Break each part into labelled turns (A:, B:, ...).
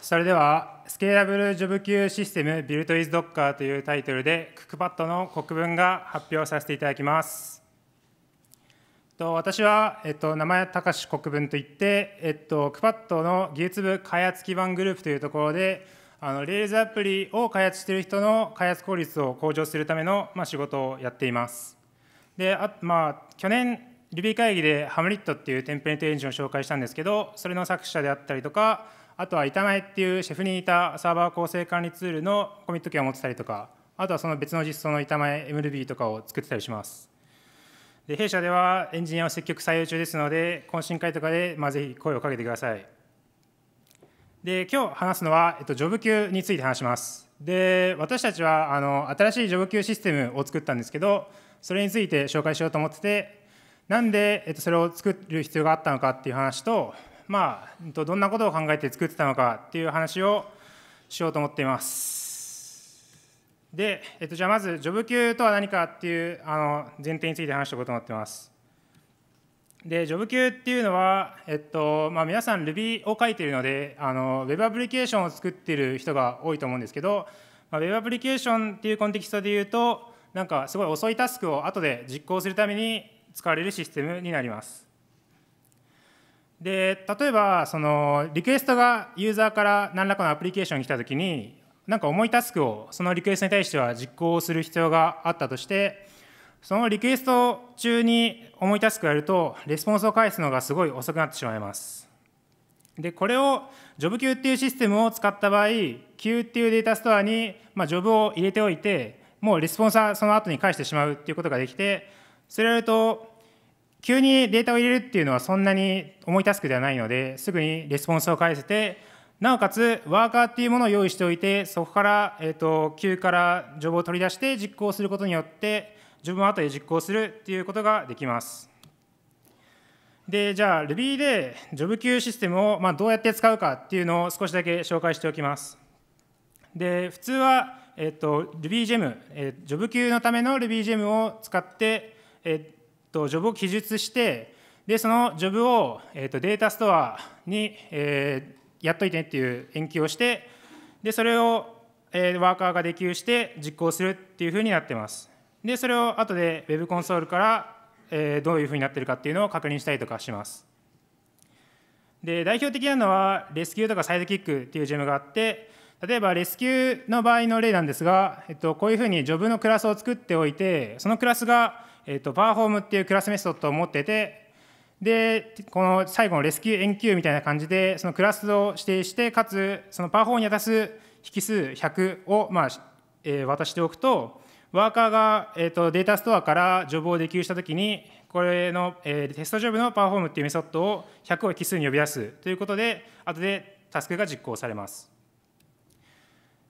A: それでは、スケーラブルジョブ級システムビルトイズドッカーというタイトルで、クックパッドの国文が発表させていただきます。と私は、えっと、名前隆国文といって、えっと、クックパッドの技術部開発基盤グループというところで、あのレ a i アプリを開発している人の開発効率を向上するための、まあ、仕事をやっています。であまあ、去年 Ruby 会議でハムリットっていうテンプレートエンジンを紹介したんですけどそれの作者であったりとかあとは板前っていうシェフに似たサーバー構成管理ツールのコミット権を持ってたりとか、あとはその別の実装の板前 MLB とかを作ってたりします。で弊社ではエンジニアを積極採用中ですので、懇親会とかで、まあ、ぜひ声をかけてください。で今日話すのは、えっと、ジョブ級について話します。で私たちはあの新しいジョブ級システムを作ったんですけど、それについて紹介しようと思ってて、なんで、えっと、それを作る必要があったのかっていう話と、まあ、どんなことを考えて作ってたのかっていう話をしようと思っています。で、えっと、じゃあまず、ジョブ級とは何かっていうあの前提について話していこうと思ってます。で、ジョブ級っていうのは、えっとまあ、皆さん Ruby を書いてるのであの、ウェブアプリケーションを作ってる人が多いと思うんですけど、まあ、ウェブアプリケーションっていうコンテキストで言うと、なんかすごい遅いタスクを後で実行するために使われるシステムになります。で例えばそのリクエストがユーザーから何らかのアプリケーションに来た時に何か重いタスクをそのリクエストに対しては実行する必要があったとしてそのリクエスト中に重いタスクをやるとレスポンスを返すのがすごい遅くなってしまいます。でこれをジョブ q っていうシステムを使った場合 Q っていうデータストアに、まあ、ジョブを入れておいてもうレスポンサーその後に返してしまうっていうことができてそれをやると急にデータを入れるっていうのはそんなに重いタスクではないのですぐにレスポンスを返せてなおかつワーカーっていうものを用意しておいてそこから、えーと、急からジョブを取り出して実行することによって自分は後で実行するっていうことができます。でじゃあ Ruby でジョブ級システムを、まあ、どうやって使うかっていうのを少しだけ紹介しておきます。で普通は、えーと、RubyGem、えー、j o 級のための RubyGem を使って、えーとジョブを記述してでそのジョブを、えー、とデータストアに、えー、やっといてっていう延期をしてでそれを、えー、ワーカーができるして実行するっていうふうになってますでそれを後で Web コンソールから、えー、どういうふうになってるかっていうのを確認したりとかしますで代表的なのはレスキューとかサイドキックっていうジェムがあって例えばレスキューの場合の例なんですが、えっと、こういうふうにジョブのクラスを作っておいてそのクラスがえーと、パワーホームっていうクラスメソッドを持っててでこの最後のレスキューエンキューみたいな感じでそのクラスを指定してかつそのワーホームに渡す引数100を、まあえー、渡しておくとワーカーが、えーと、データストアからジョブをデキューしたときにこれの、えー、テストジョブのパーフォームっていうメソッドを100を引数に呼び出すということで後でタスクが実行されます。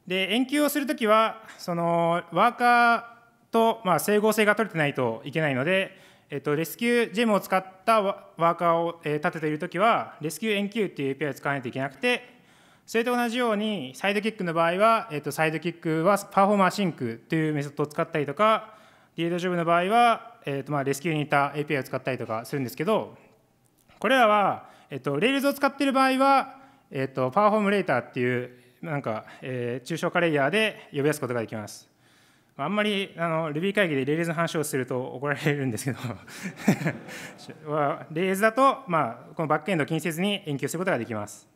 A: で、延休をするときは、そのワーカー、と、まあ、整合性が取れてないといけないので、えっと、レスキュージェムを使ったワーカーを、え立てているときは、レスキュー NQ っていう API を使わないといけなくて、それと同じように、サイドキックの場合は、えっと、サイドキックはパフォーマーシンクというメソッドを使ったりとか、リードジョブの場合は、えっとまあ、レスキューに似た API を使ったりとかするんですけど、これらは、えっと、Rails を使っている場合は、えっと、パーフォームレーターっていう、なんか、えー、抽象化レイヤーで呼び出すことができます。あんまりあの Ruby 会議でレーズの話をすると怒られるんですけど レーズだと、まあ、このバックエンドを気にせずに延期することができます。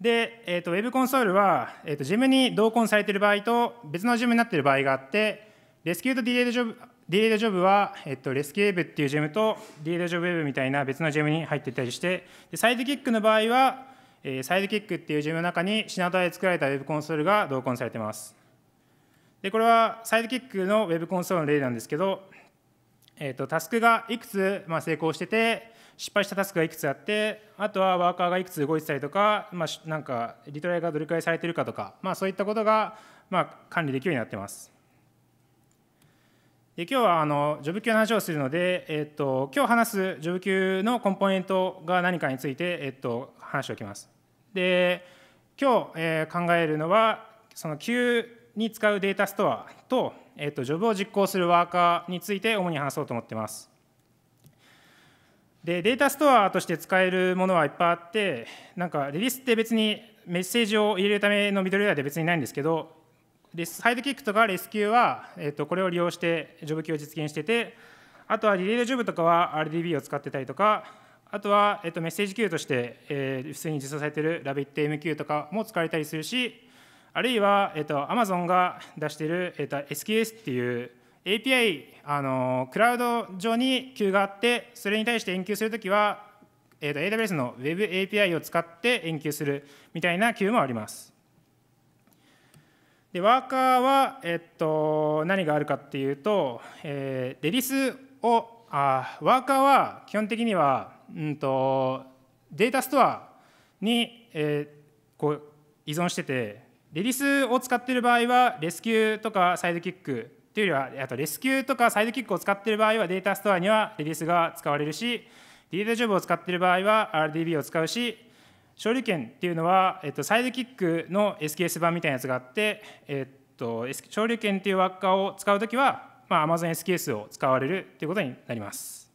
A: で、えーと、ウェブコンソールは、えーと、ジムに同梱されている場合と別のジムになっている場合があって、レスキューとディレイドジョブディレイドジョブは、えっと、レスキューウェブっていうジェムとディレイドジョブウェブみたいな別のジェムに入っていたりしてでサイドキックの場合は、えー、サイドキックっていうジェムの中にシナトラで作られたウェブコンソールが同梱されてますでこれはサイドキックの Web コンソールの例なんですけど、えーと、タスクがいくつ、まあ、成功してて失敗したタスクがいくつあってあとはワーカーがいくつ動いてたりとか、まあ、なんかリトライがどれくらいされてるかとか、まあ、そういったことが、まあ、管理できるようになってます。で今日はあのジョブ級の話をするので、えっ、と、今日話すジョブ級のコンポーネントが何かについて、えっ、と、話しておきます。で今日、えー、考えるのはその旧に使うデータストアと、えっとジョブを実行するワーカーについて主に話そうと思ってます。でデータストアとして使えるものはいっぱいあってなんかリリースって別にメッセージを入れるためのミドルウェアで別にないんですけどサイドキックとかレスキューは、えっとこれを利用してジョブキューを実現しててあとはリレードジョブとかは RDB を使ってたりとかあとは、えっとメッセージキューとして、えー、普通に実装されてる RabbitMQ とかも使われたりするしあるいは、えっと、Amazon が出している、えっと、SQS っていう API あのクラウド上に Q があってそれに対して延求するときは、えっと AWS の Web API を使って延求するみたいな Q もありますでワーカーは、えっと、何があるかっていうと、えー、デリスをあーワーカーは基本的には、うんと、とデータストアに、えー、こう依存しててレディスを使っている場合はレスキューとかサイドキックというよりはあとレスキューとかサイドキックを使っている場合はデータストアにはレディスが使われるしデータジョブを使っている場合は RDB を使うし勝利権っていうのは、えっと、サイドキックの SKS 版みたいなやつがあって、えっと、勝利権っていう輪っかを使うときは、まあ、Amazon SKS を使われるということになります。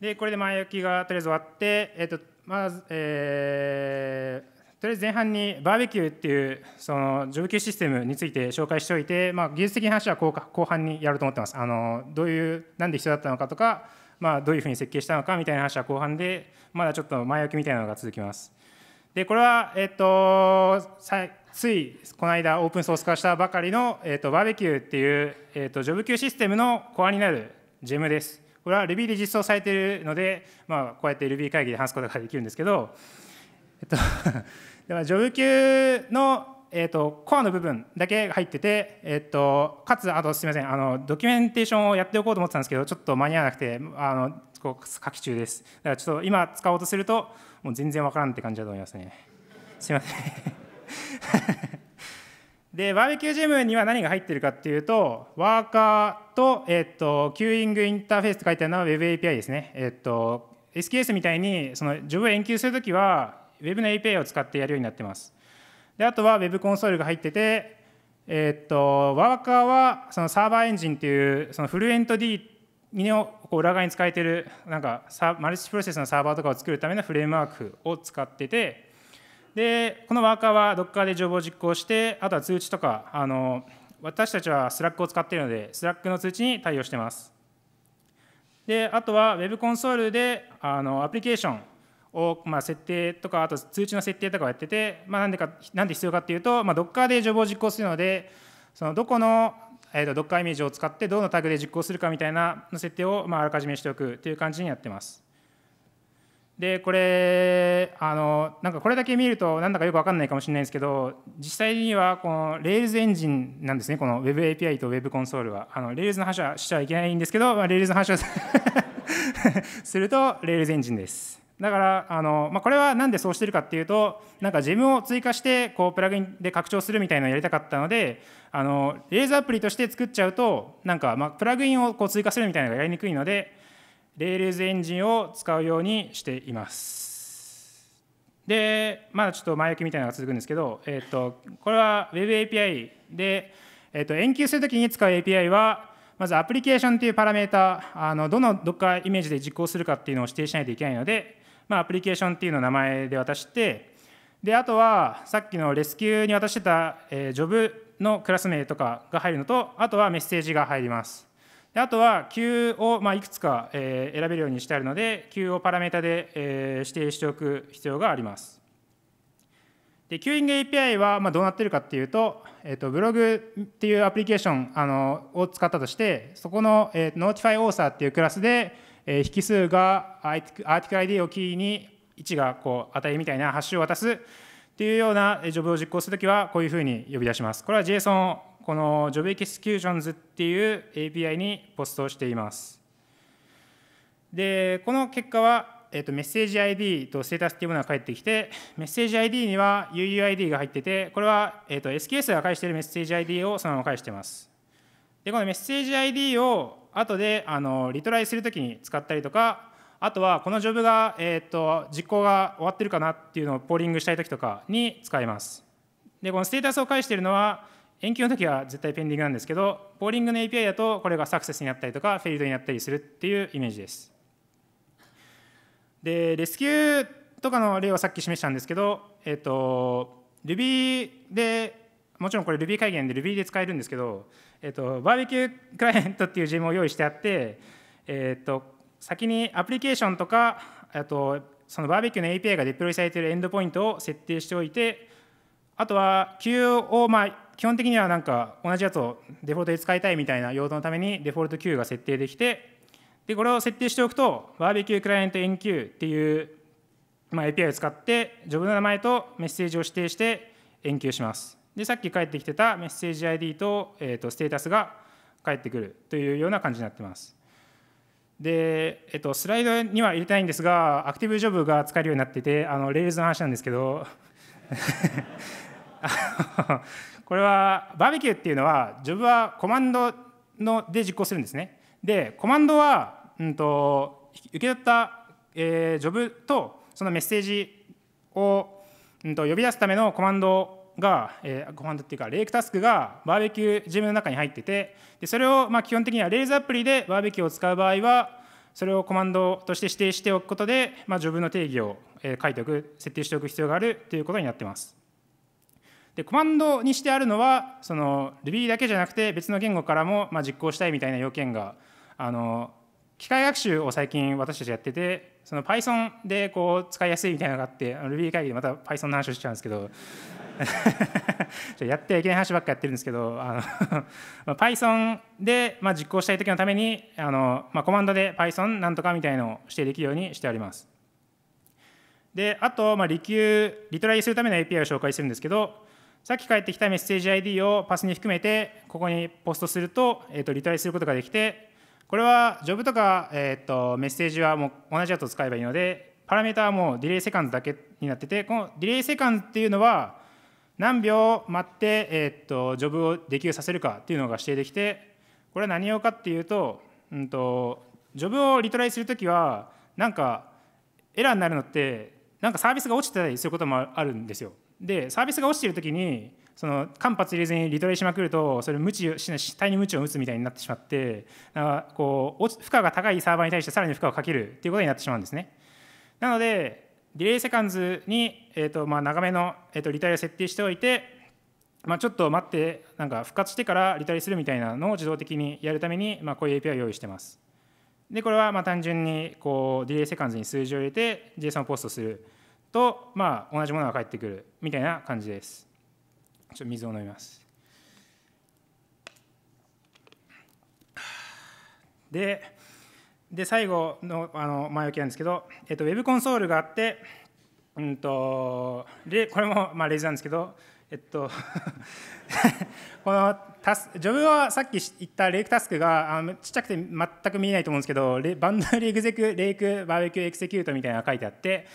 A: でこれで前置きがとりあえず終わって、えっとまずえー、とりあえず前半にバーベキューっていうそのブ級システムについて紹介しておいて、まあ、技術的な話は後後半にやろうと思ってますあのどういうなんで必要だったのかとか、まあ、どういうふうに設計したのかみたいな話は後半でまだちょっと前置きみたいなのが続きますでこれは、えっと、ついこの間オープンソース化したばかりの、えっと、バーベキューっていう、えっと、ジョブ級システムのコアになるジェムですこれは Ruby で実装されているので、まあ、こうやって Ruby 会議で話すことができるんですけど、えっとではジョブ級のえーと、コアの部分だけ入ってて、えーと、かつあとすみませんあのドキュメンテーションをやっておこうと思ってたんですけどちょっと間に合わなくてあのこう書き中ですだからちょっと今使おうとするともう全然わからんって感じだと思いますねすみません でバーベキュージムには何が入ってるかっていうとワーカーと,、えーと、とキューイングインターフェースって書いてあるのは WebAPI ですね、えー、と SQS みたいにそのジョブを延期するときは Web の API を使ってやるようになってます。であとは Web コンソールが入ってて、えー、っとワーカーはそのサーバーエンジンっていうそのフルエント D をこう裏側に使えてるなんかマルチプロセスのサーバーとかを作るためのフレームワークを使っててでこのワーカーは Docker で情報を実行してあとは通知とかあの私たちは Slack を使っているので Slack の通知に対応してます。であとは Web コンソールであのアプリケーションを、まあ、設定とかあと通知の設定とかをやってて、まあ、なんでかなんで必要かっていうと、まあ、Docker でジョブを実行するのでそのどこの、えー、と Docker イメージを使ってどのタグで実行するかみたいな設定を、まあ、あらかじめしておくという感じにやってます。でこれあのなんかこれだけ見るとなんだかよく分かんないかもしれないんですけど実際にはこの Rails エンジンなんですねこの WebAPI と Web コンソールはあの Rails の話はしちゃいけないんですけど、まあ、Rails の話を すると Rails エンジンです。だからあの、まあ、これはなんでそうしてるかっていうとなんか自分 m を追加してこうプラグインで拡張するみたいなのをやりたかったのであのレーズアプリとして作っちゃうとなんか、まあ、プラグインをこう追加するみたいなのがやりにくいのでレールズエンジンを使うようにしています。でまだちょっと前置きみたいなのが続くんですけど、えー、っと、これは WebAPI で、えー、っと、延期するときに使う API はまずアプリケーションというパラメータあのどのどっかイメージで実行するかっていうのを指定しないといけないのでまあ、アプリケーションっていうのを名前で渡してであとはさっきのレスキューに渡してた、えー、ジョブのクラス名とかが入るのとあとはメッセージが入りますであとは Q を、まあ、いくつか、えー、選べるようにしてあるので Q をパラメータで、えー、指定しておく必要がありますで Qing API は、まあ、どうなってるかっていうと,、えー、とブログっていうアプリケーションあのを使ったとしてそこの、えー、Notify Author っていうクラスでえ引数がアーティクル ID をキーに1がこう値みたいなハッシュを渡すっていうようなジョブを実行するときはこういうふうに呼び出します。これは JSON をこの JobExecutions っていう API にポストしています。で、この結果は、えっとメッセージ ID とステータスっていうものが返ってきて、メッセージ ID には UUID が入ってて、これは、えっと SKS が返しているメッセージ ID をそのまま返してます。で、このメッセージ ID を後であのリトライするときに使ったりとかあとはこのジョブが、えーと、実行が終わってるかなっていうのをポーリングしたいときとかに使います。でこのステータスを返しているのは延期の時は絶対ペンディングなんですけどポーリングの API だとこれがサクセスになったりとかフェイルドになったりするっていうイメージです。でレスキューとかの例はさっき示したんですけど、えーと、と Ruby でもちろんこれ Ruby なんで Ruby で使えるんですけど、えっと、バーベキュークライアントっていう g m を用意してあって、えっと、先にアプリケーションとかっとそのバーベキューの API がデプロイされているエンドポイントを設定しておいてあとは Q をまあ基本的にはなんか同じやつをデフォルトで使いたいみたいな用途のためにデフォルト Q が設定できてでこれを設定しておくとバーベキュークライアント NQ っていうまあ API を使ってジョブの名前とメッセージを指定して延期します。でさっき返ってきてたメッセージ ID と,、えー、とステータスが返ってくるというような感じになってます。で、えっと、スライドには入れたいんですが、アクティブジョブが使えるようになってて、あのレールズの話なんですけど これはバーベキューっていうのは、ジョブはコマンドので実行するんですね。で、コマンドは、うんと、受け取った、えー、ジョブとそのメッセージを、うんと、と呼び出すためのコマンドが、えー、コマンドっていうかレイクタスクがバーベキュー GM の中に入っててでそれをまあ基本的にはレイズアプリでバーベキューを使う場合はそれをコマンドとして指定しておくことで、まあ、ジョブの定義を書いておく設定しておく必要があるということになってます。でコマンドにしてあるのはその Ruby だけじゃなくて別の言語からもまあ実行したいみたいな要件があの機械学習を最近私たちやっててその Python でこう使いやすいみたいなのがあって Ruby 会議でまた Python の話をしちゃうんですけど やってはいけない話ばっかやってるんですけどあの Python で、まあ、実行したい時のためにあの、まあ、コマンドで Python なんとかみたいのを指定できるようにしてあります。であと、まあ、リキューリトライするための API を紹介するんですけどさっき返ってきたメッセージ ID をパスに含めてここにポストすると,、えー、とリトライすることができてこれはジョブとか、えー、とメッセージはもう同じやつを使えばいいのでパラメータはもうディレイセカンドだけになっててこのディレイセカンドっていうのは何秒待って、えー、とジョブをできるさせるかっていうのが指定できてこれは何用かっていうと,、うんと、とジョブをリトライするときはなんかエラーになるのってなんかサービスが落ちてたりすることもあるんですよ。でサービスが落ちてるときにその間髪入れずにリトレしまくるとそれ無知死体に無知を打つみたいになってしまってこう負荷が高いサーバーに対してさらに負荷をかけるっていうことになってしまうんですねなのでディレイセカンズに、えーとまあ、長めの、えー、とリタイアを設定しておいて、まあ、ちょっと待ってなんか復活してからリタイアするみたいなのを自動的にやるために、まあ、こういう API を用意してますでこれはまあ単純にこうディレイセカンズに数字を入れて JSON をポストすると、まあ、同じものが返ってくるみたいな感じですちょっと水を飲みます。でで最後のあの前置きなんですけど、えっと、ウェブコンソールがあって、うんと、これも、まあ、レーなんですけど、えっと このタスジョブはさっき言ったレイクタスクがあのちっちゃくて全く見えないと思うんですけどバンダリエグゼクレイクバーベキューエクセキュートみたいなのが書いてあって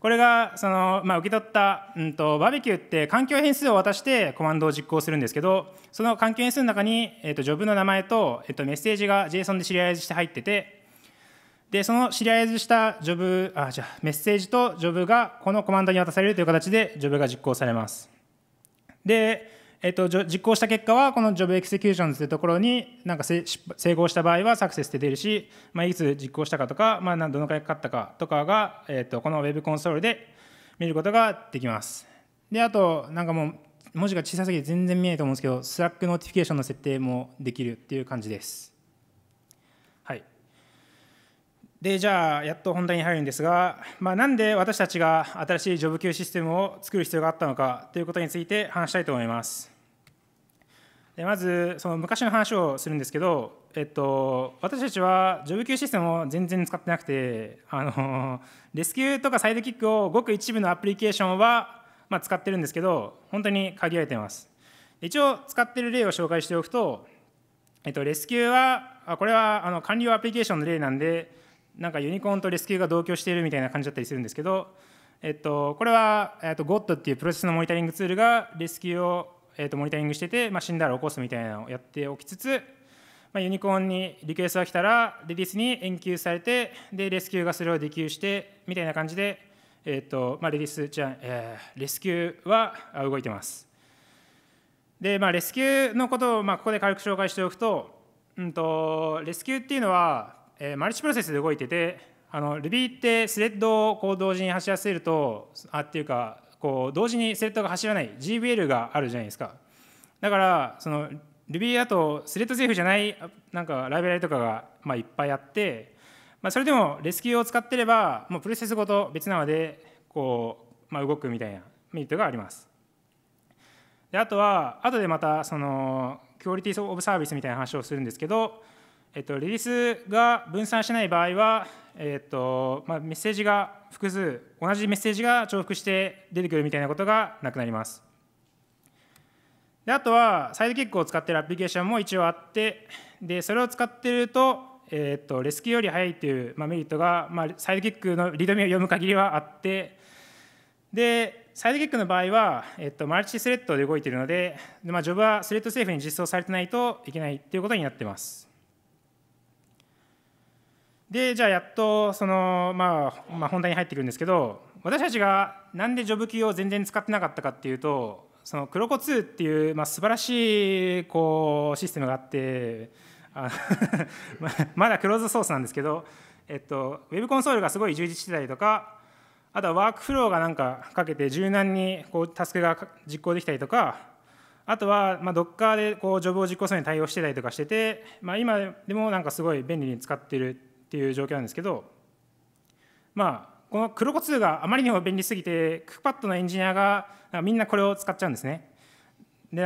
A: これがその、まあ、受け取った、うんと、バーベキューって環境変数を渡してコマンドを実行するんですけどその環境変数の中に、えーと、ジョブの名前と,、えーと、メッセージが JSON でシリアライズして入っててでそのシリアライズしたジョブあじゃメッセージとジョブがこのコマンドに渡されるという形でジョブが実行されます。でえっと、実行した結果はこのジョブエクセキューションというところになんか成功した場合はサクセスでて出るし、まあ、いつ実行したかとか、まあ、どのくらいかかったかとかが、えっと、この Web コンソールで見ることができます。であとなんかもう文字が小さすぎて全然見えないと思うんですけど Slack ノーティフィケーションの設定もできるっていう感じです。でじゃあやっと本題に入るんですが、まあ、なんで私たちが新しいジョブ級システムを作る必要があったのかということについて話したいと思いますでまずその昔の話をするんですけど、えっと、私たちはジョブ級システムを全然使ってなくてあのレスキューとかサイドキックをごく一部のアプリケーションは、まあ、使ってるんですけど本当に限られてます一応使ってる例を紹介しておくと、えっと、レスキューはこれはあの管理用アプリケーションの例なんでなんかユニコーンとレスキューが同居しているみたいな感じだったりするんですけど、えっと、これは、えっと、GOT っていうプロセスのモニタリングツールがレスキューを、えっと、モニタリングしてて、まあ、死んだら起こすみたいなのをやっておきつつ、まあ、ユニコーンにリクエストが来たらレデースに延期されてでレスキューがそれをデキューしてみたいな感じで、えっとまあ、リリースじゃ、えー、レスキューは動いてます。で、まあ、レスキューのことを、まあ、ここで軽く紹介しておくと,、うんとレスキューっていうのはえマルチプロセスで動いててあの Ruby ってスレッドをこう同時に走らせるとあっていうかこう同時にスレッドが走らない GVL があるじゃないですかだからその Ruby だとスレッドセーフじゃないなんかライブラリとかがまあいっぱいあって、まあ、それでもレスキューを使ってればもうプロセスごと別なのでこう、まあ、動くみたいなメリットがありますであとは後でまたそのクオリティオブサービスみたいな話をするんですけどえっと、リリースが分散してない場合は、えっとまあ、メッセージが複数同じメッセージが重複して出てくるみたいなことがなくなりますであとはサイドキックを使っているアプリケーションも一応あってでそれを使ってると,、えっとレスキューより速いという、まあ、メリットが、まあ、サイドキックのリードミを読む限りはあってでサイドキックの場合は、えっと、マルチスレッドで動いているのでで、まあ、j a はスレッドセーフに実装されてないといけないということになってますでじゃあやっとその、まあ、まあ本題に入ってくるんですけど私たちがなんでジョブキを全然使ってなかったかっていうとそのクロコ2っていう、まあ、素晴らしいこうシステムがあって まだクローズソースなんですけど、えっと、ウェブコンソールがすごい充実してたりとかあとはワークフローがなんかかけて柔軟にこうタスクが実行できたりとかあとは、まあ、カーでこうジョブを実行するに対応してたりとかしてて、まあ、今でもなんかすごい便利に使ってるっていう状況なんですけど、まあ、この黒コ2があまりにも便利すぎて、クックパッドのエンジニアがみんなこれを使っちゃうんですね。で、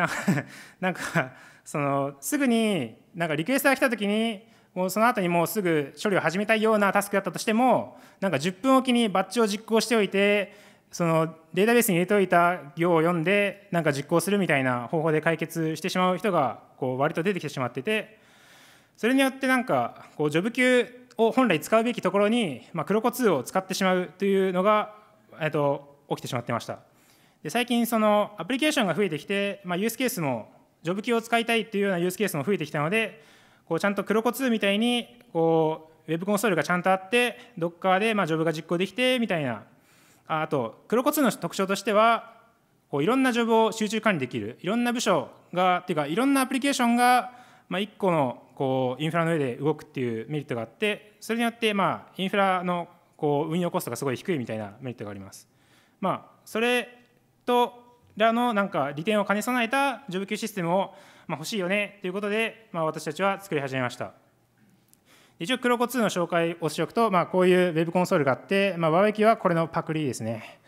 A: なんか、そのすぐになんかリクエストが来た時に、もうその後にもうすぐ処理を始めたいようなタスクだったとしても、なんか10分おきにバッジを実行しておいて、そのデータベースに入れておいた行を読んで、なんか実行するみたいな方法で解決してしまう人が、こう割と出てきてしまってて、それによってなんかこうジョブ級を本来使うべきところに、まあ、黒子2を使ってしまうというのが、えっと起きてしまってましたで最近そのアプリケーションが増えてきて、まあ、ユースケースもジョブ機を使いたいっていうようなユースケースも増えてきたのでこうちゃんと黒子2みたいにこう Web コンソールがちゃんとあって Docker でまあジョブが実行できてみたいなあと黒子2の特徴としてはこういろんなジョブを集中管理できるいろんな部署がっていうかいろんなアプリケーションが、まあ、1個のこうインフラの上で動くっていうメリットがあってそれによってまあインフラのこう運用コストがすごい低いみたいなメリットがあります。まあ、それとらのなんか利点を兼ね備えたジョブ級システムをまあ欲しいよねということで、まあ、私たちは作り始めました。一応、クロコ2の紹介をしておくと、まあ、こういうウェブコンソールがあって、まあ、バーベキューはこれのパクリですね。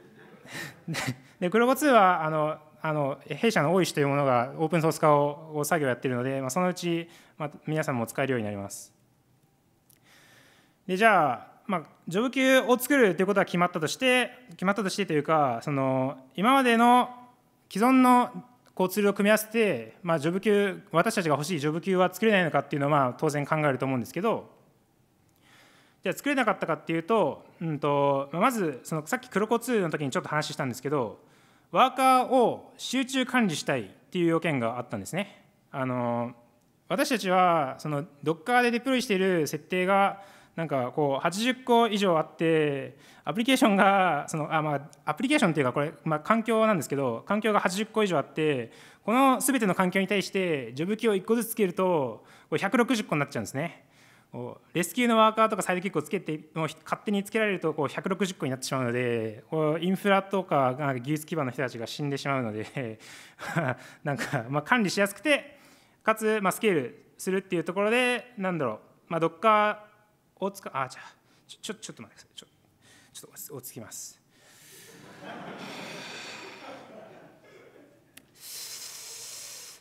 A: で、クロコ2はあのあの弊社の大石というものがオープンソース化を作業をやっているので、まあ、そのうち、まあ、皆さんも使えるようになります。でじゃあ、まあ、ジョブ級を作るということは決まったとして決まったとしてというかその今までの既存のこうツールを組み合わせて、まあ、ジョブ級私たちが欲しいジョブ級は作れないのかっていうのはまあ当然考えると思うんですけどじゃあ作れなかったかっていうと,、うんと、まずそのさっきクロコ2の時にちょっと話したんですけどワーカーを集中管理したいっていう要件があったんですね。あの私たちはその Docker でデプロイしている設定がなんかこう80個以上あってアプリケーションがそのあまあアプリケーションっていうかこれまあ環境なんですけど環境が80個以上あってこの全ての環境に対してジョブキを1個ずつつけるとこれ160個になっちゃうんですね。レスキューのワーカーとかサイドキックをつけてもう勝手につけられるとこう160個になってしまうのでこうインフラとかなんか技術基盤の人たちが死んでしまうので なんかまあ管理しやすくてかつまあスケールするっていうところでなんだろうまあ d o を使うあじゃあちょちょっと待ってくださいちょちょっと落ち着きます。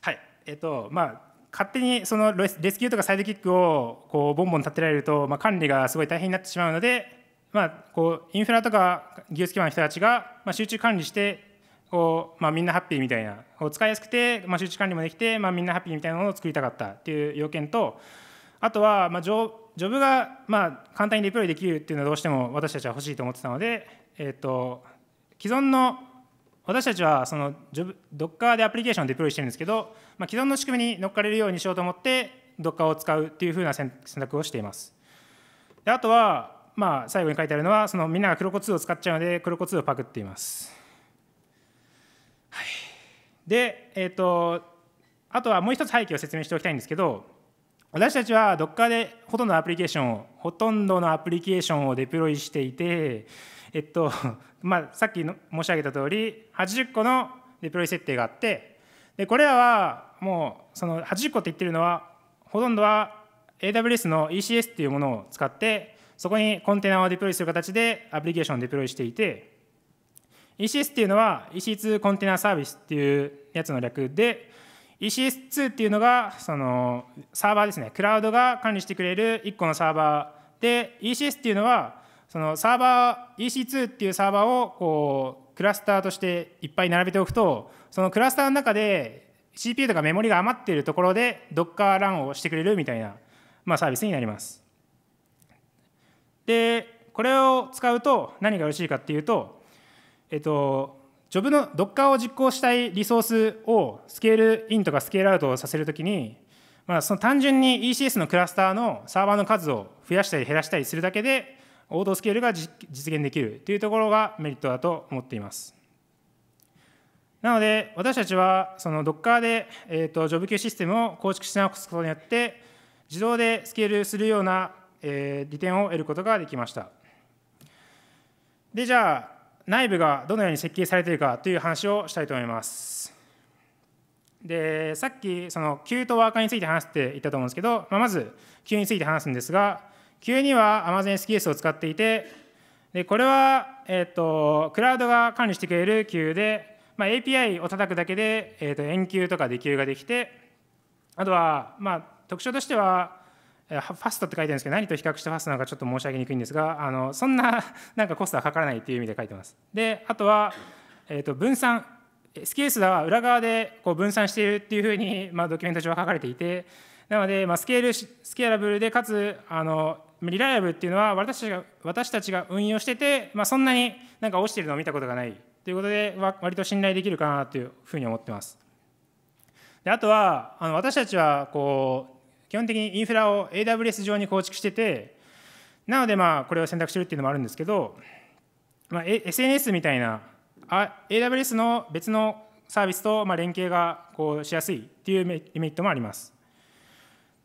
A: はいえっとまあ勝手にそのレスキューとかサイドキックをこうボンボン立てられると、まあ、管理がすごい大変になってしまうので、まあ、こうインフラとか技術基盤の人たちが、まあ、集中管理してこう、まあ、みんなハッピーみたいな使いやすくて、まあ、集中管理もできて、まあ、みんなハッピーみたいなものを作りたかったっていう要件とあとは、まあ、ジョジョブが、まあ、簡単にデプロイできるっていうのはどうしても私たちは欲しいと思ってたので、えーと既存の私たちはその Docker でアプリケーションをデプロイしてるんですけど、まあ、既存の仕組みに乗っかれるようにしようと思って Docker を使うっていうふうな選択をしています。であとは、まあ、最後に書いてあるのはそのみんながクロコ2を使っちゃうのでクロコ2をパクっています。はい、で、えーと、あとはもう一つ背景を説明しておきたいんですけど私たちは Docker でほとんどのアプリケーションをほとんどのアプリケーションをデプロイしていてえっと まあ、さっきの申し上げた通り80個のデプロイ設定があってでこれらはもうその80個って言ってるのはほとんどは AWS の ECS っていうものを使ってそこにコンテナをデプロイする形でアプリケーションをデプロイしていて ECS っていうのは EC2 コンテナサービスっていうやつの略で ECS2 っていうのがそのサーバーですねクラウドが管理してくれる1個のサーバーで ECS っていうのはそのサーバー EC2 っていうサーバーをこうクラスターとしていっぱい並べておくとそのクラスターの中で CPU とかメモリが余っているところで Docker ランをしてくれるみたいな、まあ、サービスになります。でこれを使うと何が嬉しいかっていうと、えっと、ジョブの Docker を実行したいリソースをスケールインとかスケールアウトさせるときに、まあ、その単純に ECS のクラスターのサーバーの数を増やしたり減らしたりするだけでオートスケールが実現できるというところがメリットだと思っています。なので私たちはその Docker で、えーと、ジョブ級システムを構築し直すことによって自動でスケールするような、えー、利点を得ることができました。でじゃあ内部がどのように設計されているかという話をしたいと思います。でさっきその Q とワーカーについて話していたと思うんですけど、まあ、まず Q について話すんですが急には Amazon SQS を使っていて、でこれは、えーと、クラウドが管理してくれる Q で、まあ、API を叩くだけで、えーと、と遠とかで Q ができて、あとは、まあ、特徴としては、ファストって書いてるんですけど、何と比較してファストなのかちょっと申し上げにくいんですが、あのそんな なんかコストはかからないという意味で書いてます。で、あとは、えーと、分散、s q s は裏側でこう分散しているっていうふうに、まあ、ドキュメント上は書かれていて、なので、まあ、スケール、スケーラブルで、かつ、あのリライアブっていうのは私たちが私たちが運用してて、まあ、そんなになんか落ちてるのを見たことがないということで割と信頼できるかなというふうに思ってます。であとはあの私たちはこう基本的にインフラを AWS 上に構築しててなのでまあこれを選択してるっていうのもあるんですけど、まあ、SNS みたいなあ AWS の別のサービスとまあ連携がこうしやすいっていうメリットもあります。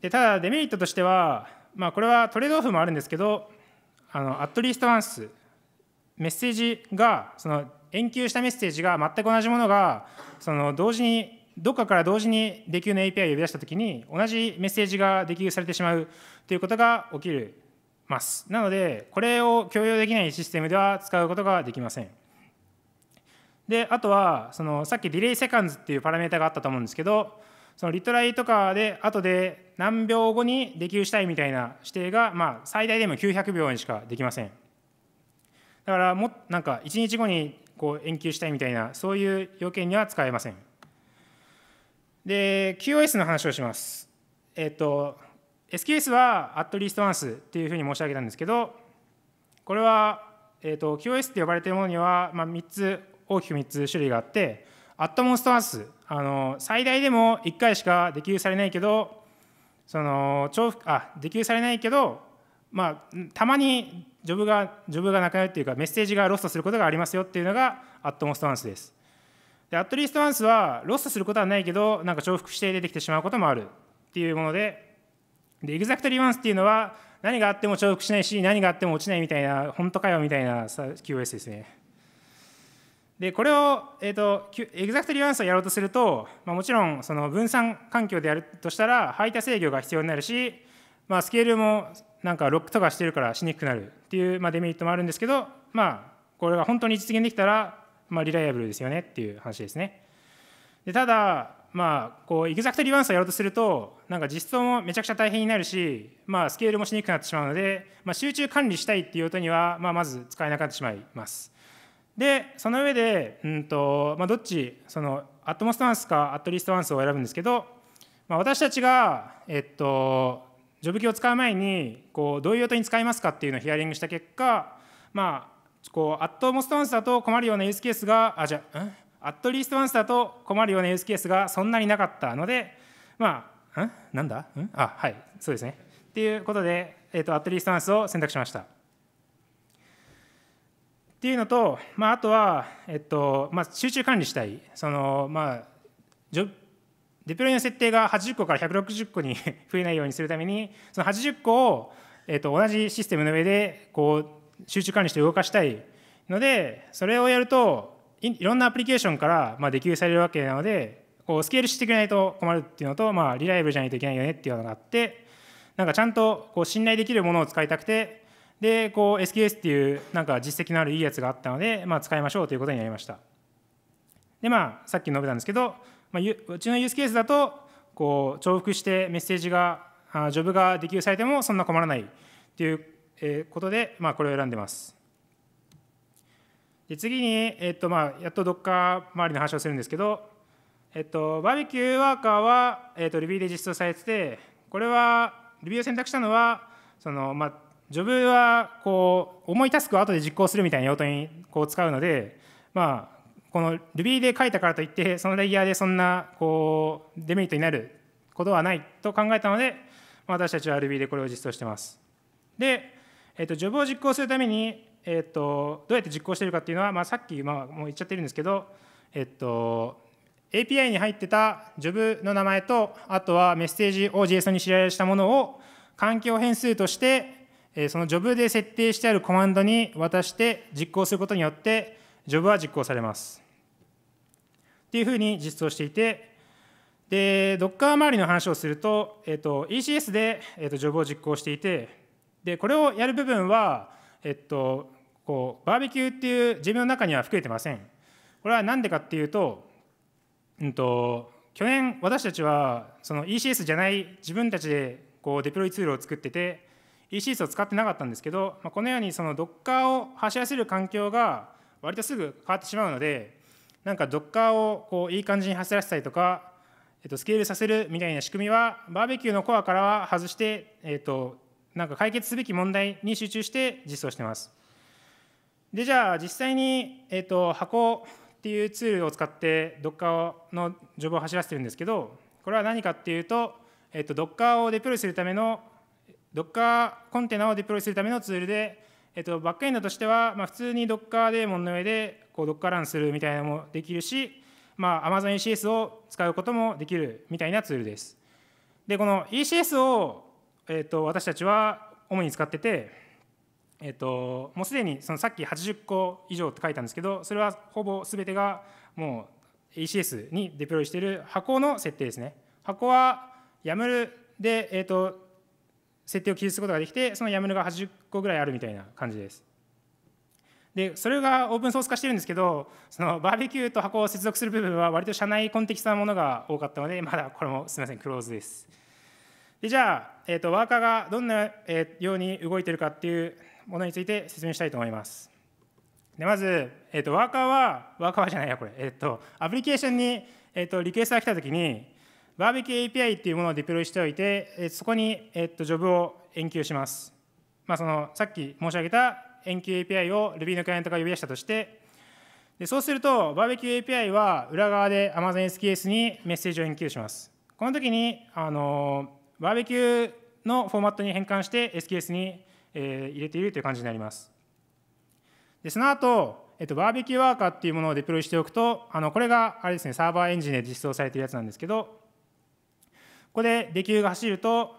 A: でただデメリットとしてはまあ、これはトレードオフもあるんですけどあのアットリーストワンスメッセージがその延期したメッセージが全く同じものがその同時にどっかから同時に DQ の API を呼び出したときに同じメッセージが DQ されてしまうということが起きるますなのでこれを共有できないシステムでは使うことができませんであとはそのさっきディレイセカンズっていうパラメータがあったと思うんですけどそのリトライとかで後で何秒後にできるしたいみたいな指定が、まあ、最大でも900秒にしかできませんだからもなんか1日後にこう延期したいみたいなそういう要件には使えませんで QoS の話をしますえっ、と SQS は at least once っていうふうに申し上げたんですけどこれは、えっと、と QoS って呼ばれているものには、まあ、3つ大きく3つ種類があって at most once あの最大でも1回しかで給されないけどその重複あで給されないけど、まあ、たまにジョブがジョブがなくなるっていうかメッセージがロストすることがありますよっていうのがアットモストワンスです。でアットリストワンスはロストすることはないけどなんか重複して出てきてしまうこともあるっていうものででエグザクトリーワンスっていうのは何があっても重複しないし何があっても落ちないみたいな本当かよみたいな QS ですね。でこれを、えーと、エグザクトリアンスをやろうとすると、まあ、もちろんその分散環境でやるとしたら排他制御が必要になるし、まあ、スケールもなんかロックとかしてるからしにくくなるっていう、まあ、デメリットもあるんですけど、まあ、これが本当に実現できたら、まあ、リライアブルですよねっていう話ですね。でただ、まあ、こうエグザクトリアンスをやろうとするとなんか実装もめちゃくちゃ大変になるし、まあ、スケールもしにくくなってしまうので、まあ、集中管理したいっていう音には、まあ、まず使えなくなってしまいます。でその上で、うんとまあ、どっちそのアットモストワンスかアットリストワンスを選ぶんですけど、まあ、私たちが、えっと、ジョブキを使う前にこうどういう用途に使いますかっていうのをヒアリングした結果、まあ、こうアットモストワンスだと困るようなユースケースがあじゃアットリストワンスだと困るようなユースケースがそんなになかったのでまあんなんだんあはいそうですねっていうことで、えっと、アットリストワンスを選択しました。っていうのと、まあ、あとは、えっとまあ、集中管理したいその、まあ、ジョデプロイの設定が80個から160個に 増えないようにするためにその80個を、えっと、同じシステムの上でこう集中管理して動かしたいのでそれをやるといろんなアプリケーションから、まあ、きるされるわけなのでこうスケールしてくれないと困るっていうのと、まあ、リライブルじゃないといけないよねっていうのがあってなんかちゃんとこう信頼できるものを使いたくてでこう SKS っていうなんか実績のあるいいやつがあったので、まあ、使いましょうということになりましたでまあさっき述べたんですけど、まあ、うちのユースケースだとこう重複してメッセージがジョブがデキューされてもそんな困らないということで、まあ、これを選んでますで次に、えっとまあ、やっと Docker 周りの話をするんですけど、えっと、バーベキューワーカーは、えっと、Ruby で実装されててこれは Ruby を選択したのはその、まあ、ジョブはこう重いタスクを後で実行するみたいな用途にこう使うので、まあ、この Ruby で書いたからといってそのレイヤーでそんなこうデメリットになることはないと考えたので、まあ、私たちは Ruby でこれを実装してます。で、えっとジョブを実行するために、えっとどうやって実行してるかっていうのは、まあ、さっき、まあ、もう言っちゃってるんですけど、えっと API に入ってたジョブの名前とあとはメッセージを JSON に知られしたものを環境変数としてそのジョブで設定してあるコマンドに渡して実行することによって、ジョブは実行されます。っていうふうに実装していて、で、Docker 周りの話をすると、えっと、ECS で、えっと、ジョブを実行していて、で、これをやる部分は、えっと、こう、バーベキューっていう自分の中には含めてません。これは何でかっていうと、うんと、去年私たちはその ECS じゃない自分たちでこうデプロイツールを作ってて ECS を使ってなかったんですけど、まあ、このようにその Docker を走らせる環境が割とすぐ変わってしまうのでなんか Docker をこういい感じに走らせたりとか、えっと、スケールさせるみたいな仕組みはバーベキューのコアからは外して、えっと、なんか解決すべき問題に集中して実装してます。でじゃあ実際に、えっと、箱っていうツールを使って Docker のジョブを走らせてるんですけどこれは何かっていうと、えっと、Docker をデプロイするための Docker コンテナをデプロイするためのツールで、えっと、バックエンドとしては、まあ、普通に Docker デーモンの上でこう Docker ランするみたいなのもできるし、まあ、Amazon ECS を使うこともできるみたいなツールです。でこの ECS を、えっと、私たちは主に使ってて、えっと、もうすでにそのさっき80個以上って書いたんですけどそれはほぼ全てがもう ECS にデプロイしている箱の設定ですね。箱は YAML で、えっと設定を記述することができてそのやむのが80個ぐらいあるみたいな感じです。でそれがオープンソース化してるんですけどそのバーベキューと箱を接続する部分は割と社内コンテキストなものが多かったのでまだこれもすみませんクローズです。でじゃあ、えーと、ワーカーがどんな、えー、ように動いてるかっていうものについて説明したいと思います。でまず、えーと、ワーカーはワーカーはじゃないやこれ、えーと、アプリケーションに、えー、とリクエストが来たときにバーベキュー API っていうものをデプロイしておいて、そこに、えっと、ジョブを延求します。まあ、そのさっき申し上げた延求 API を Ruby のクライアントが呼び出したとして、でそうすると、バーベキュー API は裏側で Amazon SKS にメッセージを延求します。この時に、あのバーベキューのフォーマットに変換して SKS に、え入れているという感じになります。でその後、えっと、バーベキューワーカーっていうものをデプロイしておくと、あのこれがあれですね、サーバーエンジンで実装されているやつなんですけど、ここでデキューが走ると、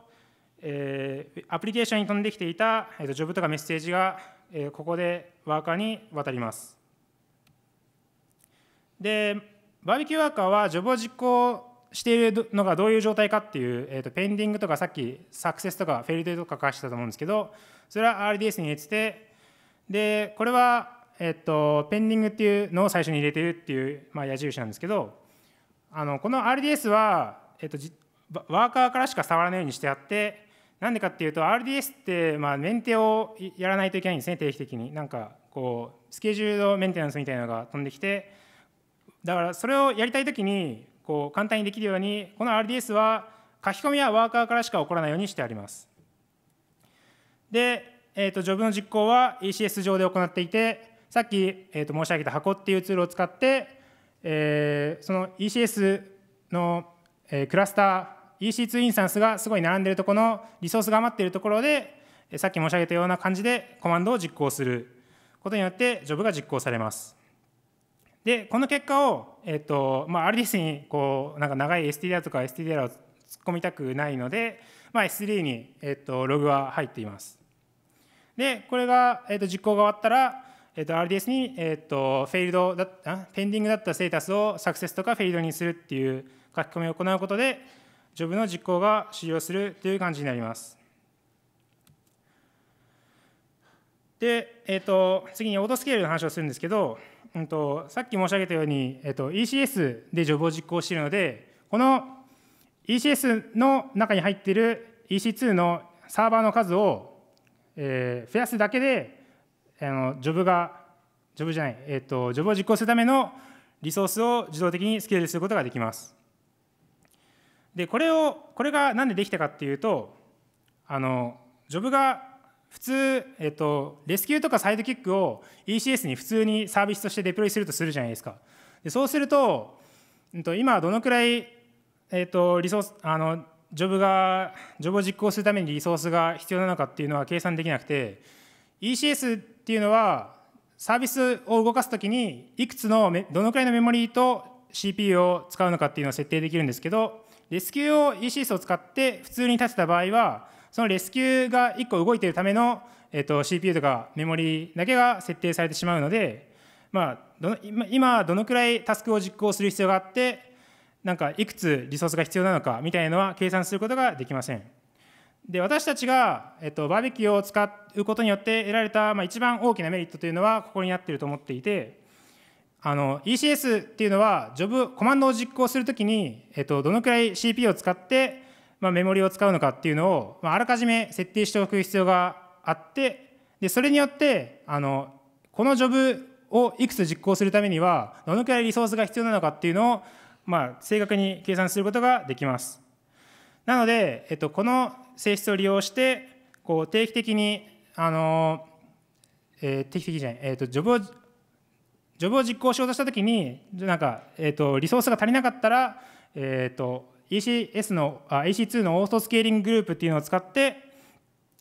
A: えー、アプリケーションに飛んできていた、えー、とジョブとかメッセージが、えー、ここでワーカーに渡ります。で、バーベキューワーカーはジョブを実行しているのがどういう状態かっていう、えーと、ペンディングとかさっきサクセスとかフェルデとか書かしてたと思うんですけどそれは RDS に入れててでこれは、えっと、ペンディングっていうのを最初に入れてるっていう、まあ、矢印なんですけどあのこの RDS は、えっとワーカーからしか触らないようにしてあってなんでかっていうと RDS ってまあメンテをやらないといけないんですね定期的になんかこうスケジュールドメンテナンスみたいなのが飛んできてだからそれをやりたい時にこう簡単にできるようにこの RDS は書き込みはワーカーからしか起こらないようにしてありますで、えー、とジョブの実行は ECS 上で行っていてさっき、えー、と申し上げた箱っていうツールを使って、えー、その ECS の、えクラスター EC2 インスタンスがすごい並んでいるとこのリソースが余っているところでさっき申し上げたような感じでコマンドを実行することによってジョブが実行されます。でこの結果を、えっとまあ、RDS にこうなんか長い STDR とか STDR を突っ込みたくないので、まあ、S3 に、えっと、ログは入っています。でこれが、えっと、実行が終わったら、えっと、RDS に、えっと、フェイルドだったペンディングだったステータスをサクセスとかフェイルドにするっていう書き込みを行うことでジョブの実行が使用するという感じになります。で、えーと、次にオートスケールの話をするんですけど、うんと、さっき申し上げたように、えーと、と ECS でジョブを実行しているのでこの ECS の中に入っている EC2 のサーバーの数を、えー、増やすだけであのジョブがジョブじゃない、えー、とジョブを実行するためのリソースを自動的にスケールすることができます。でこれをこれが何でできたかっていうとあのジョブが普通、えっと、レスキューとかサイドキックを ECS に普通にサービスとしてデプロイするとするじゃないですか。でそうすると、えっと、今どのくらい、えっと、リソースあのジョブがジョブを実行するためにリソースが必要なのかっていうのは計算できなくて ECS っていうのはサービスを動かすときにいくつのどのくらいのメモリーと CPU を使うのかっていうのを設定できるんですけどレスキューを ECS を使って普通に立てた場合は、そのレスキューが1個動いているための、えー、と CPU とかメモリだけが設定されてしまうので、まあ、今どのくらいタスクを実行する必要があってなんかいくつリソースが必要なのかみたいなのは計算することができません。で私たちが、えっと、バーベキューを使うことによって得られた、まあ、一番大きなメリットというのはここになっていると思っていてあの ECS っていうのはジョブコマンドを実行するときに、えっと、どのくらい CPU を使って、まあ、メモリを使うのかっていうのを、まあ、あらかじめ設定しておく必要があってでそれによってあのこのジョブをいくつ実行するためにはどのくらいリソースが必要なのかっていうのを、まあ、正確に計算することができます。なので、えっと、この性質を利用してこう定期的にあの、えー、定期的じゃない、えっと、ジョブをジョブを実行しようとした時になんか、えーと、リソースが足りなかったら、えーと、ECS のあ EC2 のオートスケーリンググループっていうのを使って、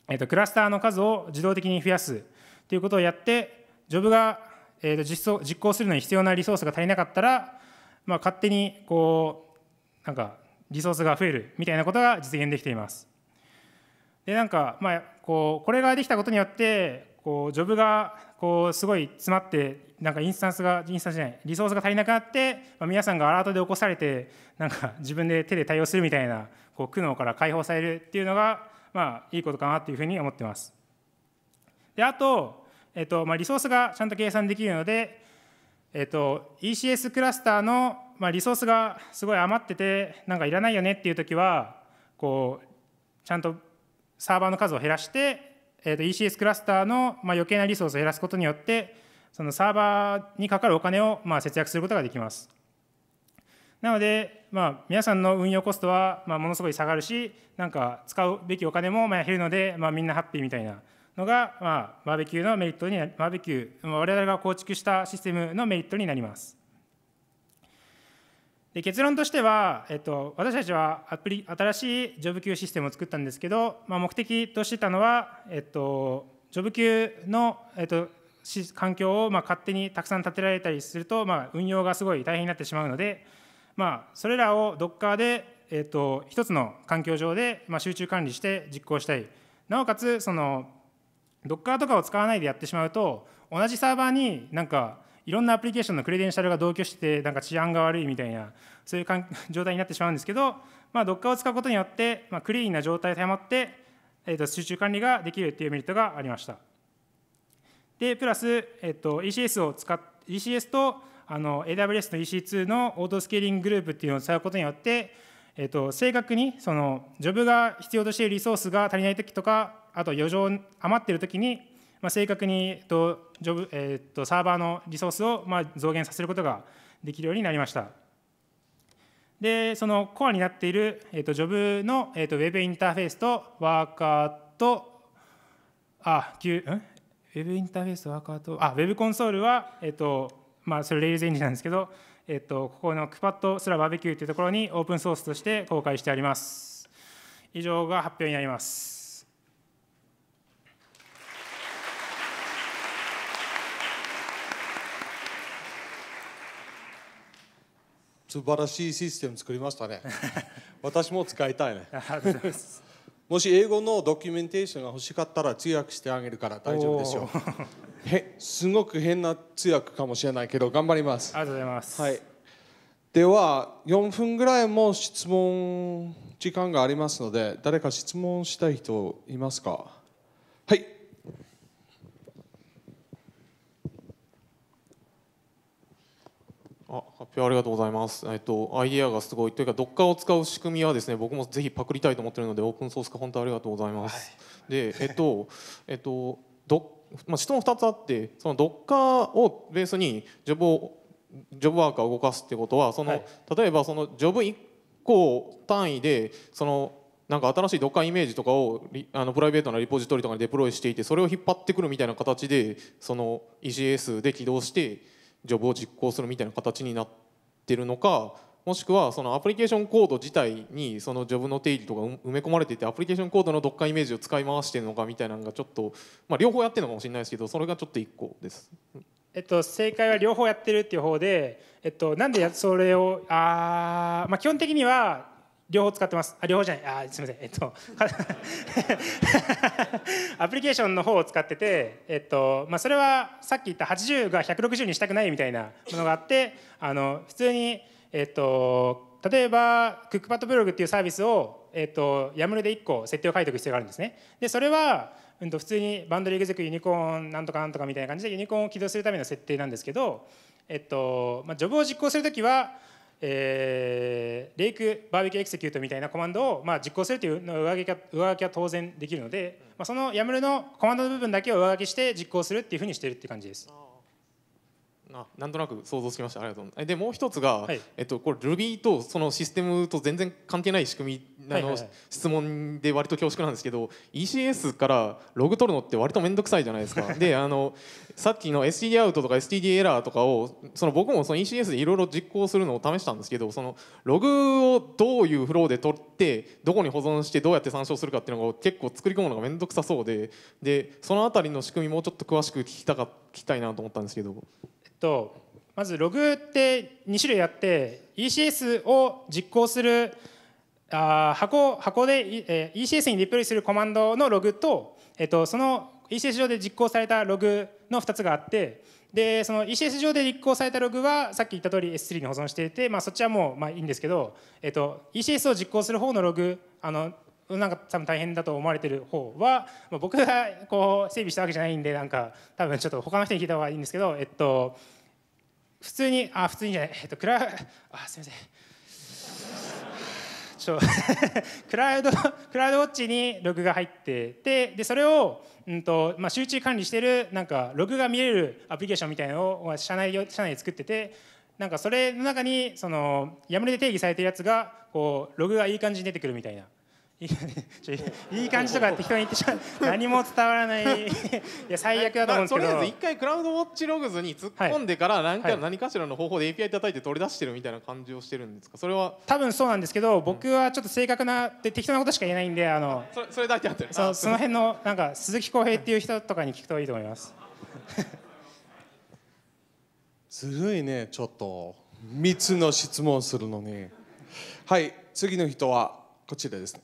A: えーと、とクラスターの数を自動的に増やすということをやってジョブが、えー、と実装実行するのに必要なリソースが足りなかったら、まあ、勝手にこうなんかリソースが増えるみたいなことが実現できています。でなんかまあこうこれができたことによってこうジョブがこうすごい詰まってなんかインスタンスがインスタンスじゃないリソースが足りなくなって、まあ、皆さんがアラートで起こされてなんか 自分で手で対応するみたいなこう苦悩から解放されるっていうのが、まあ、いいことかなっていうふうに思ってます。であと、えっとまあ、リソースがちゃんと計算できるので、えっと、ECS クラスターの、まあ、リソースがすごい余っててなんかいらないよねっていう時はこうちゃんとサーバーの数を減らして、えっと、ECS クラスターの、まあ、余計なリソースを減らすことによってそのサーバーにかかるお金をまあ節約することができます。なので、まあ、皆さんの運用コストはまあものすごい下がるし、なんか使うべきお金もまあ減るので、まあ、みんなハッピーみたいなのが、まあ、バーベキューのメリットにバーベキュー、我々が構築したシステムのメリットになります。で結論としては、えっと、私たちはアプリ新しいジョブ級システムを作ったんですけど、まあ、目的としてたのは、えっと、ジョブ級の、えっと、環境をま勝手にたくさん建てられたりすると、ま運用がすごい大変になってしまうので、まそれらをドッカーで、えー、と1つの環境上で、ま集中管理して実行したいなおかつその Docker とかを使わないでやってしまうと同じサーバーになんかいろんなアプリケーションのクレデンシャルが同居しててなんか治安が悪いみたいなそういう状態になってしまうんですけど、まあ、カーを使うことによって、まあ、クリーンな状態で保って、えー、と集中管理ができるっていうメリットがありました。でプラス、えっと、ECS, を使っ ECS とあの AWS の EC2 のオートスケーリンググループっていうのを使うことによって、えっと、正確にそのジョブが必要としているリソースが足りない時とかあと余剰余っている時に、まあ、正確に、えっとジョブえっと、サーバーのリソースを、まあ、増減させることができるようになりました。でそのコアになっている、えっとジョブの、えっと Web インターフェースとワーカーとあ Q んウェブインターフェースワーカーと、あ、ウェブコンソールは、えっと、まあ、それレイルズエンジンなんですけど、えっと、ここのクパッドすらバーベキューというところにオープンソースとして公開してあります。以上が発表になります。
B: 素晴らしいシステム作りましたね。私も使いたいね。ありがとうございます。もし英語のドキュメンテーションが欲しかったら通訳してあげるから大丈夫ですよ へすごく変な通訳かもしれないけど頑張りますありがとうございます、はい、では4分ぐらいも質問時間がありますので誰か質問したい人いますかはいあ発表ありがとうございます、えっと、アイディアがすごいというか Docker を使う仕組みはですね僕もぜひパクりたいと思ってるのでオープンソース化本当ありがとうございます、はい、でえっとえっとまあ、質問2つあってその Docker をベースにジョブをジョブワーカーを動かすってことはその、はい、例えばそのジョブ1個単位でそのなんか新しい Docker イメージとかをあのプライベートなリポジトリとかにデプロイしていてそれを引っ張ってくるみたいな形でその ECS で起動してジョブを実行するみたいな形になってるのかもしくはそのアプリケーションコード自体にそのジョブの定義とか埋め込まれていてアプリケーションコードのどっかイメージを使い回してるのかみたいなのがちょっと、まあ、両方やってるのかもしれないですけどそれがちょっと1個です。
A: えっと、正解は両方やってるっていう方で、えっと、なんでそれをあ、まあ、基本的には両方使ってます。あ両方じゃない。あすみません。えっと アプリケーションの方を使ってて、えっとまあそれはさっき言った80が160にしたくないみたいなものがあって、あの普通にえっと例えばクックパッドブログっていうサービスをえっとヤムで1個設定を書いておく必要があるんですね。でそれはうんと普通にバンドリーグゼクユニコーンなんとかなんとかみたいな感じでユニコーンを起動するための設定なんですけど、えっとまあジョブを実行するときはえー、レイクバーベキューエクセキュートみたいなコマンドを、まあ、実行するという上書き上書きは当然できるので、まあ、その YAML のコマンドの部分だけを上書きして実行するっていうふうにしてるって感じです。あなんとなく想像つ
B: きましたありがとうでもう一つが、はい、えっと、これ Ruby とそのシステムと全然関係ない仕組みの、質問で割と恐縮なんですけど ECS からログ取るのって割と面倒くさいじゃないですかであの さっきの STD アウトとか STD エラーとかをその僕もその ECS でいろいろ実行するのを試したんですけどそのログをどういうフローで取ってどこに保存してどうやって参照するかっていうのを結構作り込むのが面倒くさそうででその辺りの仕組みもうちょっと詳しく聞きたか聞きたいなと思ったんですけど。
A: とまずログって2種類あって ECS を実行するあ箱箱で、え ECS にリプレイするコマンドのログと,、えー、とその ECS 上で実行されたログの2つがあってでその ECS 上で実行されたログはさっき言った通り S3 に保存していて、まあ、そっちはもうまあいいんですけど、えー、と ECS を実行する方のログあのなんか多分大変だと思われてる方は、まあ、僕がこう整備したわけじゃないんでなんか多分ちょっと他の人に聞いた方がいいんですけど、えっと、普通にあ普通にじゃない、えっと、クラあすみません クラウドクラウドウォッチにログが入っててでそれを、うんとまあ、集中管理してるなんかログが見れるアプリケーションみたいなのを社内社内で作っててなんかそれの中にその YAML で定義されてるやつがこうログがいい感じに出てくるみたいな。いい感じとかって人に言ってしまう何も伝わらない いや最悪だと思うんですけど、まあ、とりあえず一回クラウドウォッチログズに突っ込んで
B: から何か,、はい、何かしらの方法で API 叩いて取り出してるみたいな感じをしてるんですかそれは
A: 多分そうなんですけど僕はちょっと正確なで適当なことしか言えないんであの
B: それそれだけあってるそその辺
A: のなんか鈴木浩平っていう人とかに聞くといいと思いますずるいねち
B: ょっと3つの質問するのにはい次の人はこちらですね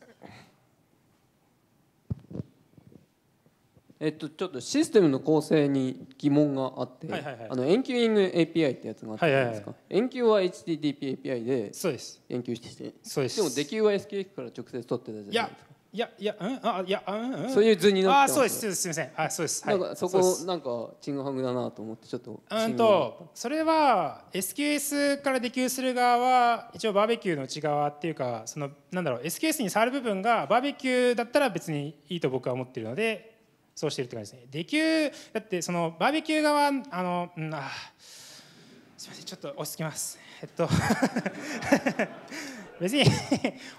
B: えっと、ちょっとシステムの構成に疑問があって、はいはいはい、あのエンキュイング API ってやつがあったじゃないですか、はいはいはい、エンキュは HTTP API でそうですエンキュしててそうですでも出来は SKX から直接取ってたじゃないで
A: すかいやいやうんあいやうんそういう図になってあそうですすみませんあそうです、はい、なんかそこなん
B: かちぐはぐだなと思ってちょっとうんと
A: それは SKS から出球する側は一応バーベキューの内側っていうかそのなんだろう SKS に触る部分がバーベキューだったら別にいいと僕は思ってるのでそうしてるって感じですねできるだってそのバーベキュー側あの、うん、あすいませんちょっと落ち着きますえっと 別に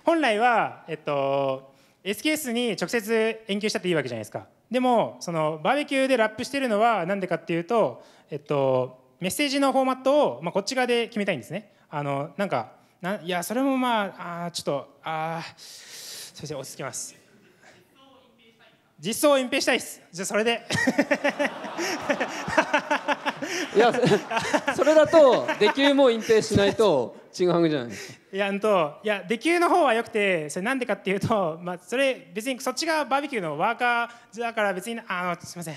A: 本来はえっと SKS に直接延期したっていいわけじゃないですかでもそのバーベキューでラップしてるのは何でかっていうと、えっと、メッセージのフォーマットを、まあ、こっち側で決めたいんですねあのなんかないやそれもまああちょっとあすいません落ち着きます実装を隠蔽したいですじゃあそれでいやそれだと
B: デキューも隠蔽しないとちぐはぐじゃない
A: いやんといやューの方はよくてそれなんでかっていうと、まあ、それ別にそっちがバーベキューのワーカーだから別にあのすみません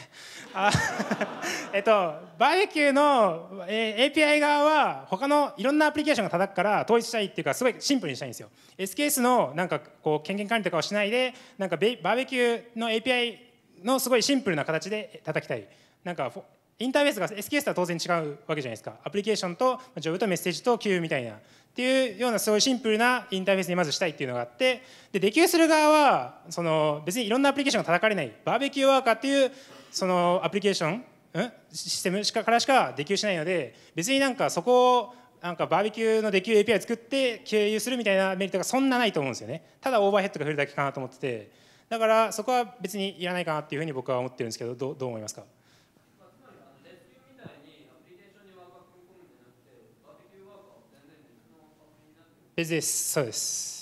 A: あ えっとバーベキューの、えー、API 側は他のいろんなアプリケーションが叩くから統一したいっていうかすごいシンプルにしたいんですよ SKS のなんかこう権限管理とかをしないでなんかバーベキューの API のすごいシンプルな形で叩きたいなんかインターフェースが SKS とは当然違うわけじゃないですかアプリケーションとジョブとメッセージと Q みたいなっていうようなそういうシンプルなインターフェースにまずしたいっていうのがあってでデキューする側はその別にいろんなアプリケーションが叩かれないバーベキューワーカーっていうそのアプリケーションシステムからしかデキューしないので別になんかそこをなんかバーベキューのデキュー API 作って経由するみたいなメリットがそんなないと思うんですよねただオーバーヘッドが増えるだけかなと思っててだからそこは別にいらないかなっていうふうに僕は思ってるんですけどどう思いますか This is Zeus.